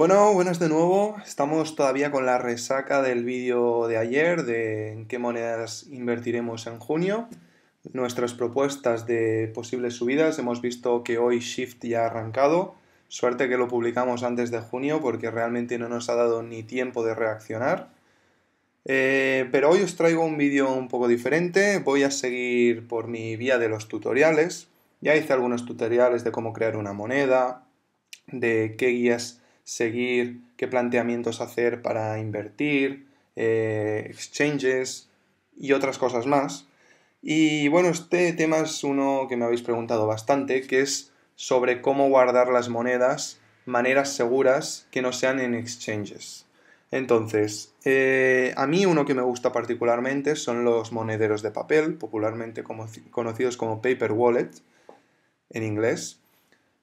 Bueno, buenas de nuevo. Estamos todavía con la resaca del vídeo de ayer de en qué monedas invertiremos en junio. Nuestras propuestas de posibles subidas. Hemos visto que hoy Shift ya ha arrancado. Suerte que lo publicamos antes de junio porque realmente no nos ha dado ni tiempo de reaccionar. Eh, pero hoy os traigo un vídeo un poco diferente. Voy a seguir por mi vía de los tutoriales. Ya hice algunos tutoriales de cómo crear una moneda, de qué guías seguir, qué planteamientos hacer para invertir, eh, exchanges y otras cosas más. Y bueno, este tema es uno que me habéis preguntado bastante, que es sobre cómo guardar las monedas, maneras seguras que no sean en exchanges. Entonces, eh, a mí uno que me gusta particularmente son los monederos de papel, popularmente conocidos como paper wallet en inglés.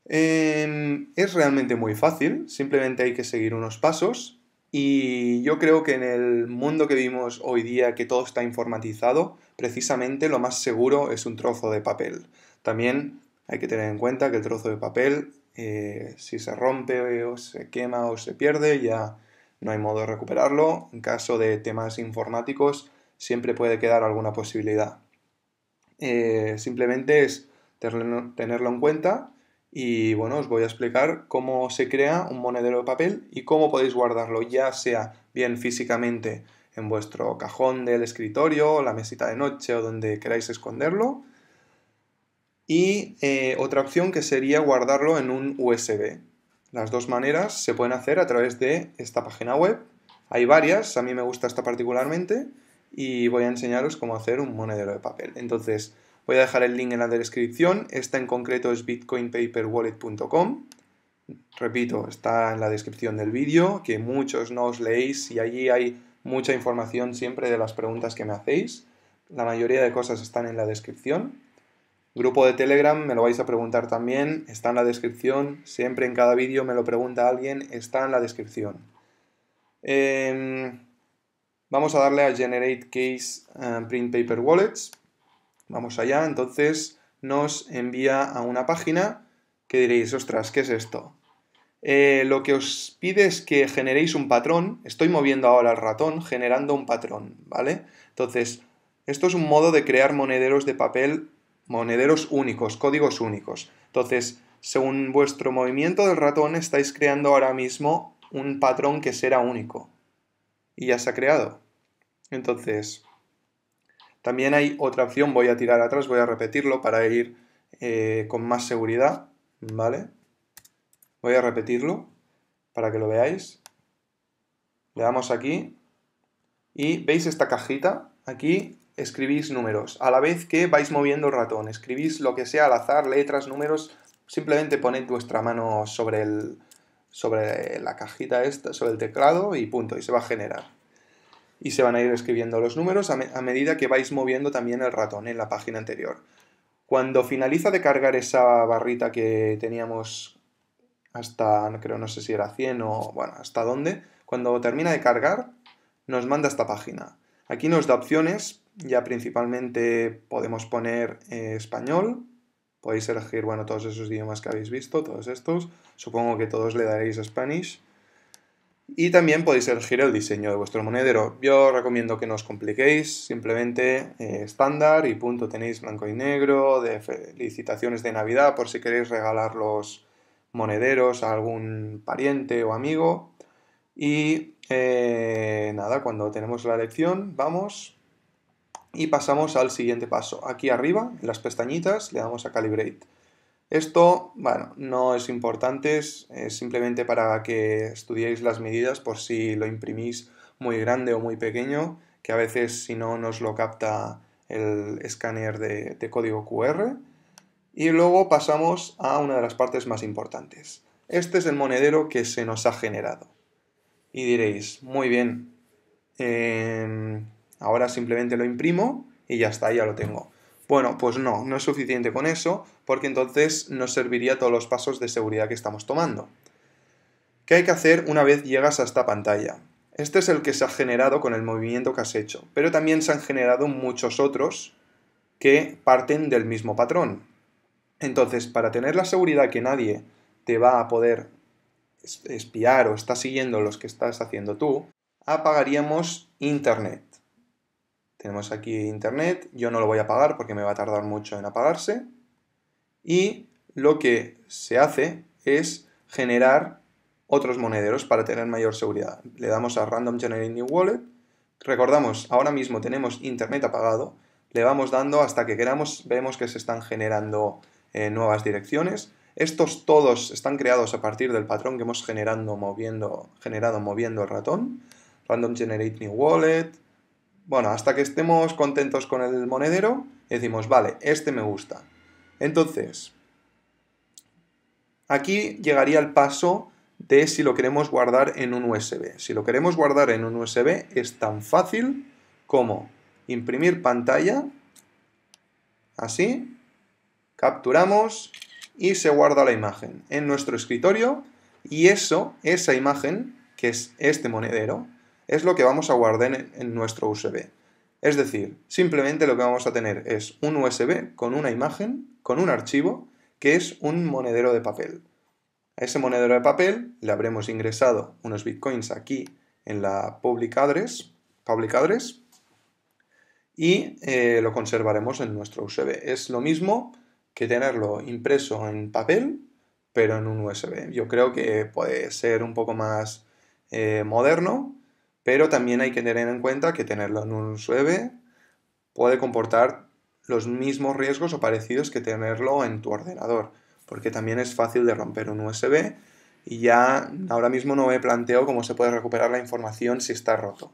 Em, es realmente muy fácil, simplemente hay que seguir unos pasos y yo creo que en el mundo que vivimos hoy día, que todo está informatizado, precisamente lo más seguro es un trozo de papel. También hay que tener en cuenta que el trozo de papel, eh, si se rompe o se quema o se pierde, ya no hay modo de recuperarlo. En caso de temas informáticos, siempre puede quedar alguna posibilidad. Eh, simplemente es tenerlo en cuenta y bueno, os voy a explicar cómo se crea un monedero de papel y cómo podéis guardarlo, ya sea bien físicamente en vuestro cajón del escritorio, la mesita de noche o donde queráis esconderlo. Y eh, otra opción que sería guardarlo en un USB. Las dos maneras se pueden hacer a través de esta página web. Hay varias, a mí me gusta esta particularmente y voy a enseñaros cómo hacer un monedero de papel. Entonces, Voy a dejar el link en la descripción. Esta en concreto es bitcoinpaperwallet.com. Repito, está en la descripción del vídeo, que muchos no os leéis y allí hay mucha información siempre de las preguntas que me hacéis. La mayoría de cosas están en la descripción. Grupo de Telegram, me lo vais a preguntar también, está en la descripción. Siempre en cada vídeo me lo pregunta alguien, está en la descripción. Em, vamos a darle a Generate Case eh, Print Paper Wallets. Vamos allá, entonces nos envía a una página que diréis, ostras, ¿qué es esto? Eh, lo que os pide es que generéis un patrón. Estoy moviendo ahora el ratón generando un patrón, ¿vale? Entonces, esto es un modo de crear monederos de papel, monederos únicos, códigos únicos. Entonces, según vuestro movimiento del ratón, estáis creando ahora mismo un patrón que será único. Y ya se ha creado. Entonces, también hay otra opción, voy a tirar atrás, voy a repetirlo para ir eh, con más seguridad, ¿vale? Voy a repetirlo para que lo veáis. Le damos aquí y veis esta cajita. Aquí escribís números, a la vez que vais moviendo el ratón, escribís lo que sea al azar, letras, números, simplemente poned vuestra mano sobre, el, sobre la cajita esta, sobre el teclado y punto, y se va a generar y se van a ir escribiendo los números a, medida que vais moviendo también el ratón en la página anterior. Cuando finaliza de cargar esa barrita que teníamos hasta, creo, no sé si era 100 o, bueno, hasta dónde, cuando termina de cargar, nos manda esta página. Aquí nos da opciones, ya principalmente podemos poner eh, español, podéis elegir, bueno, todos esos idiomas que habéis visto, todos estos, supongo que todos le daréis Spanish, y también podéis elegir el diseño de vuestro monedero. Yo recomiendo que no os compliquéis, simplemente eh, estándar y punto. Tenéis blanco y negro, de felicitaciones de Navidad por si queréis regalar los monederos a algún pariente o amigo. Y eh, nada, cuando tenemos la elección, vamos y pasamos al siguiente paso. Aquí arriba, en las pestañitas, le damos a Calibrate. Esto, bueno, no es importante, es, simplemente para que estudiéis las medidas por si lo imprimís muy grande o muy pequeño, que a veces si no nos lo capta el escáner de, código QR. Y luego pasamos a una de las partes más importantes. Este es el monedero que se nos ha generado. Y diréis, muy bien, em, ahora simplemente lo imprimo y ya está, ya lo tengo. Bueno, pues no, no es suficiente con eso, porque entonces nos serviría todos los pasos de seguridad que estamos tomando. ¿Qué hay que hacer una vez llegas a esta pantalla? Este es el que se ha generado con el movimiento que has hecho, pero también se han generado muchos otros que parten del mismo patrón. Entonces, para tener la seguridad que nadie te va a poder espiar o está siguiendo los que estás haciendo tú, apagaríamos Internet. Tenemos aquí Internet, yo no lo voy a apagar porque me va a tardar mucho en apagarse y lo que se hace es generar otros monederos para tener mayor seguridad. Le damos a Random Generate New Wallet, recordamos, ahora mismo tenemos Internet apagado, le vamos dando hasta que queramos, vemos que se están generando eh, nuevas direcciones. Estos todos están creados a partir del patrón que hemos moviendo, generado moviendo el ratón. Random Generate New Wallet. Bueno, hasta que estemos contentos con el monedero, decimos, vale, este me gusta. Entonces, aquí llegaría el paso de si lo queremos guardar en un USB. Si lo queremos guardar en un USB es tan fácil como imprimir pantalla, así, capturamos y se guarda la imagen en nuestro escritorio y eso, esa imagen, que es este monedero, es lo que vamos a guardar en, nuestro USB. Es decir, simplemente lo que vamos a tener es un USB con una imagen con un archivo que es un monedero de papel. A ese monedero de papel le habremos ingresado unos bitcoins aquí en la public address, y eh, lo conservaremos en nuestro USB. Es lo mismo que tenerlo impreso en papel, pero en un USB. Yo creo que puede ser un poco más eh, moderno, pero también hay que tener en cuenta que tenerlo en un USB puede comportar los mismos riesgos o parecidos que tenerlo en tu ordenador, porque también es fácil de romper un USB y ya ahora mismo no me planteo cómo se puede recuperar la información si está roto.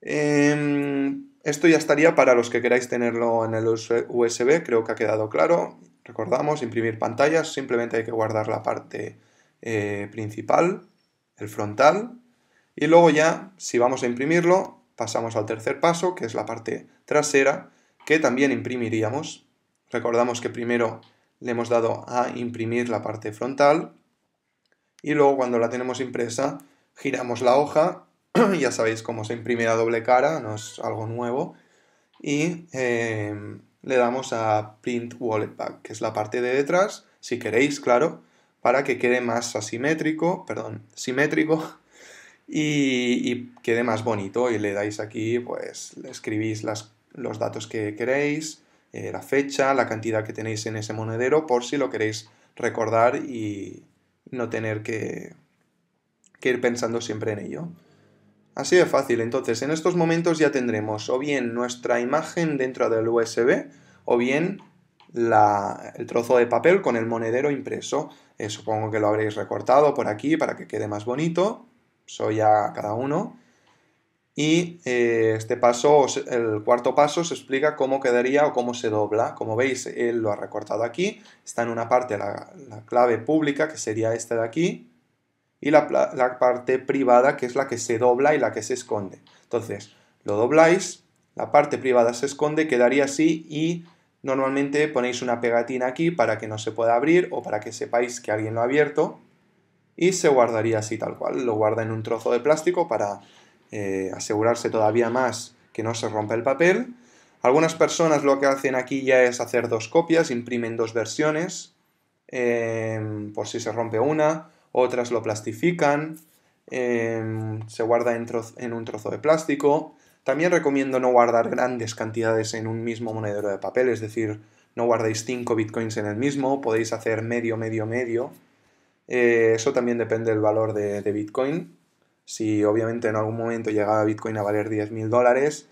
Em, esto ya estaría para los que queráis tenerlo en el USB, creo que ha quedado claro. Recordamos, imprimir pantallas, simplemente hay que guardar la parte eh, principal, el frontal, y luego ya, si vamos a imprimirlo, pasamos al tercer paso, que es la parte trasera, que también imprimiríamos. Recordamos que primero le hemos dado a imprimir la parte frontal y luego cuando la tenemos impresa giramos la hoja, ya sabéis cómo se imprime a doble cara, no es algo nuevo, y em, le damos a Print Wallet Pack, que es la parte de detrás, si queréis, claro, para que quede más asimétrico, perdón, simétrico y, y quede más bonito y le dais aquí, pues le escribís las los datos que queréis, eh, la fecha, la cantidad que tenéis en ese monedero, por si lo queréis recordar y no tener que, ir pensando siempre en ello. Así de fácil, entonces en estos momentos ya tendremos o bien nuestra imagen dentro del USB o bien el trozo de papel con el monedero impreso. Eh, supongo que lo habréis recortado por aquí para que quede más bonito. Soy ya cada uno. Y eh, este paso, el cuarto paso, se explica cómo quedaría o cómo se dobla. Como veis, él lo ha recortado aquí. Está en una parte la, clave pública, que sería esta de aquí, y la, la, parte privada, que es la que se dobla y la que se esconde. Entonces, lo dobláis, la parte privada se esconde, quedaría así y normalmente ponéis una pegatina aquí para que no se pueda abrir o para que sepáis que alguien lo ha abierto y se guardaría así tal cual. Lo guarda en un trozo de plástico para eh, asegurarse todavía más que no se rompa el papel. Algunas personas lo que hacen aquí ya es hacer dos copias, imprimen dos versiones eh, por si se rompe una, otras lo plastifican, eh, se guarda en, un trozo de plástico. También recomiendo no guardar grandes cantidades en un mismo monedero de papel, es decir, no guardéis 5 bitcoins en el mismo, podéis hacer medio, medio, medio. eso también depende del valor de bitcoin si obviamente en algún momento llegaba Bitcoin a valer 10.000 dólares,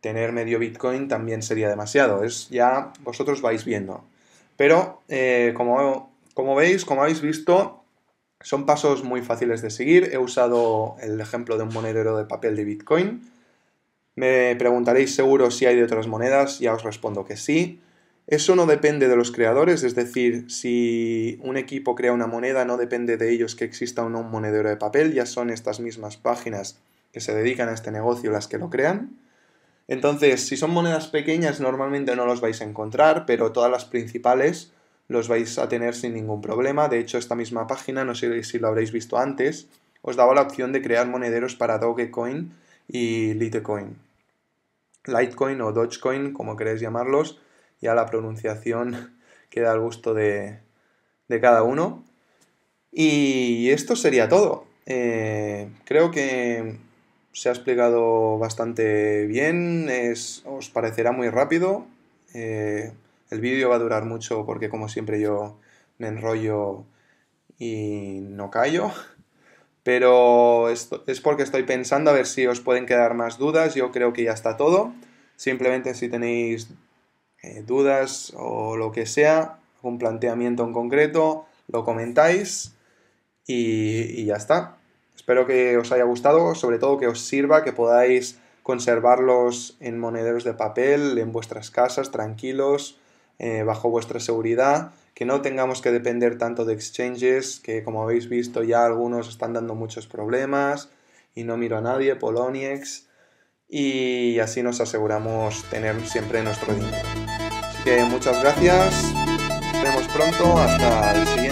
tener medio Bitcoin también sería demasiado. Es ya vosotros vais viendo. Pero eh, como, como veis, como habéis visto, son pasos muy fáciles de seguir. He usado el ejemplo de un monedero de papel de Bitcoin. Me preguntaréis seguro si hay de otras monedas, ya os respondo que sí. Eso no depende de los creadores, es decir, si un equipo crea una moneda, no depende de ellos que exista o no un monedero de papel, ya son estas mismas páginas que se dedican a este negocio las que lo crean. Entonces, si son monedas pequeñas, normalmente no los vais a encontrar, pero todas las principales los vais a tener sin ningún problema. De hecho, esta misma página, no sé si lo habréis visto antes, os daba la opción de crear monederos para Dogecoin y Litecoin. Litecoin o Dogecoin, como queréis llamarlos, ya la pronunciación queda al gusto de, cada uno. Y esto sería todo. Eh, creo que se ha explicado bastante bien, os parecerá muy rápido. Eh, el vídeo va a durar mucho porque como siempre yo me enrollo y no callo. Pero es porque estoy pensando a ver si os pueden quedar más dudas. Yo creo que ya está todo. Simplemente si tenéis eh, dudas o lo que sea, un planteamiento en concreto, lo comentáis y, ya está. Espero que os haya gustado, sobre todo que os sirva, que podáis conservarlos en monederos de papel, en vuestras casas, tranquilos, eh, bajo vuestra seguridad, que no tengamos que depender tanto de exchanges, que como habéis visto ya algunos están dando muchos problemas, y no miro a nadie, Poloniex, y así nos aseguramos tener siempre nuestro dinero muchas gracias. Nos vemos pronto. Hasta el siguiente.